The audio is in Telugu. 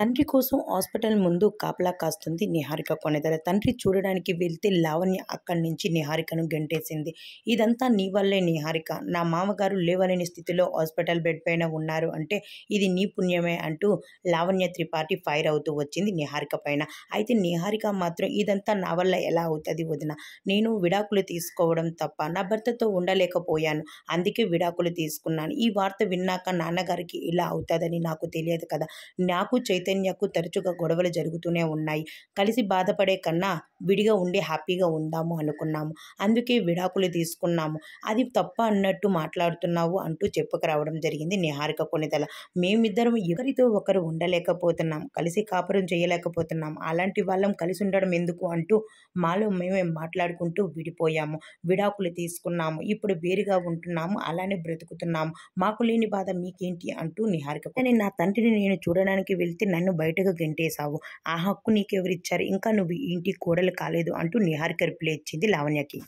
తండ్రి కోసం హాస్పిటల్ ముందు కాపలా కాస్తుంది నిహారిక కొనేదర తండ్రి చూడడానికి వెళ్తే లావణ్య అక్కడి నుంచి నిహారికను గెంటేసింది ఇదంతా నీ వల్లే నిహారిక నా మామగారు లేవలేని స్థితిలో హాస్పిటల్ బెడ్ పైన ఉన్నారు అంటే ఇది నీ పుణ్యమే అంటూ లావణ్య త్రిపాఠి ఫైర్ అవుతూ వచ్చింది నిహారిక పైన అయితే నిహారిక మాత్రం ఇదంతా నా వల్ల ఎలా అవుతుంది వదిన నేను విడాకులు తీసుకోవడం తప్ప నా భర్తతో ఉండలేకపోయాను అందుకే విడాకులు తీసుకున్నాను ఈ వార్త విన్నాక నాన్నగారికి ఇలా అవుతుందని నాకు తెలియదు కదా నాకు చైతన్యకు తరచుగా గొడవలు జరుగుతూనే ఉన్నాయి కలిసి బాధపడే కన్నా విడిగా ఉండి హ్యాపీగా ఉందాము అనుకున్నాము అందుకే విడాకులు తీసుకున్నాము అది తప్ప అన్నట్టు మాట్లాడుతున్నావు అంటూ చెప్పుకురావడం జరిగింది నిహారిక కొనిదల మేమిద్దరం ఎవరితో ఒకరు ఉండలేకపోతున్నాం కలిసి కాపురం చేయలేకపోతున్నాం అలాంటి వాళ్ళం కలిసి ఉండడం ఎందుకు అంటూ మాలో మేమే మాట్లాడుకుంటూ విడిపోయాము విడాకులు తీసుకున్నాము ఇప్పుడు వేరుగా ఉంటున్నాము అలానే బ్రతుకుతున్నాము మాకు లేని బాధ మీకేంటి అంటూ నిహారిక నేను నా తండ్రిని నేను చూడడానికి వెళ్తే నన్ను బయటకు గెంటేశావు ఆ హక్కు నీకెవరిచ్చారు ఇంకా నువ్వు ఇంటి కూడలు కాలేదు అంటూ నిహారిక రిప్లై ఇచ్చింది లావణ్యకి